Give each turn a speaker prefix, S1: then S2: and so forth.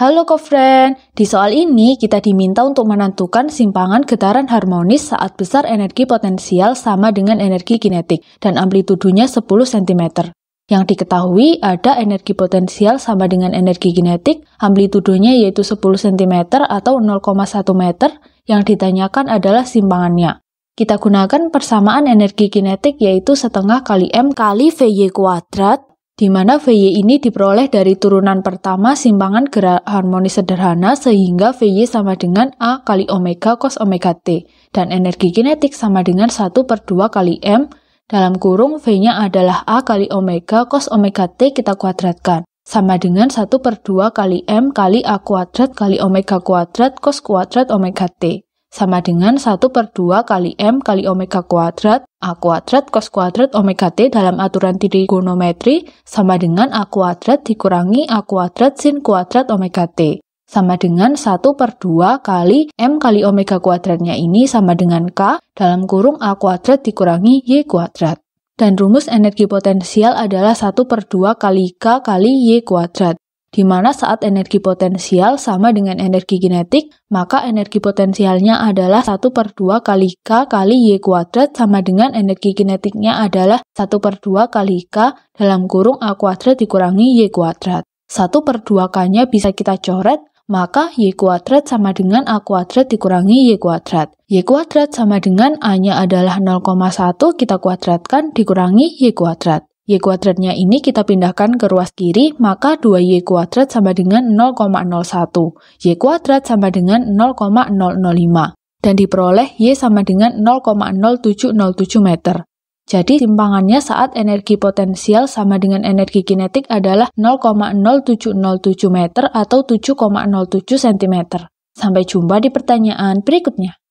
S1: Halo kofren, di soal ini kita diminta untuk menentukan simpangan getaran harmonis saat besar energi potensial sama dengan energi kinetik dan amplitudunya 10 cm. Yang diketahui ada energi potensial sama dengan energi kinetik, amplitudonya yaitu 10 cm atau 0,1 meter, yang ditanyakan adalah simpangannya. Kita gunakan persamaan energi kinetik yaitu setengah kali M kali VY kuadrat di mana VY ini diperoleh dari turunan pertama simpangan gerak harmonis sederhana sehingga VY sama dengan A kali omega cos omega T dan energi kinetik sama dengan 1 per 2 kali M dalam kurung V-nya adalah A kali omega cos omega T kita kuadratkan sama dengan 1 per 2 kali M kali A kuadrat kali omega kuadrat cos kuadrat omega T sama dengan 1 per 2 kali M kali omega kuadrat A kuadrat cos kuadrat omega T dalam aturan trigonometri sama dengan A kuadrat dikurangi A kuadrat sin kuadrat omega T sama dengan 1 per 2 kali M kali omega kuadratnya ini sama dengan K dalam kurung A kuadrat dikurangi Y kuadrat. Dan rumus energi potensial adalah 1 per 2 kali K kali Y kuadrat di mana saat energi potensial sama dengan energi kinetik, maka energi potensialnya adalah 1 per 2 kali K kali Y kuadrat sama dengan energi kinetiknya adalah 1 per 2 kali K dalam kurung A kuadrat dikurangi Y kuadrat. 1 per 2 K-nya bisa kita coret, maka Y kuadrat sama dengan A kuadrat dikurangi Y kuadrat. Y kuadrat sama dengan A-nya adalah 0,1 kita kuadratkan dikurangi Y kuadrat. Y kuadratnya ini kita pindahkan ke ruas kiri, maka 2Y kuadrat sama dengan 0,01. Y kuadrat sama dengan 0,005. Dan diperoleh Y sama dengan 0,0707 meter. Jadi simpangannya saat energi potensial sama dengan energi kinetik adalah 0,0707 meter atau 7,07 cm. Sampai jumpa di pertanyaan berikutnya.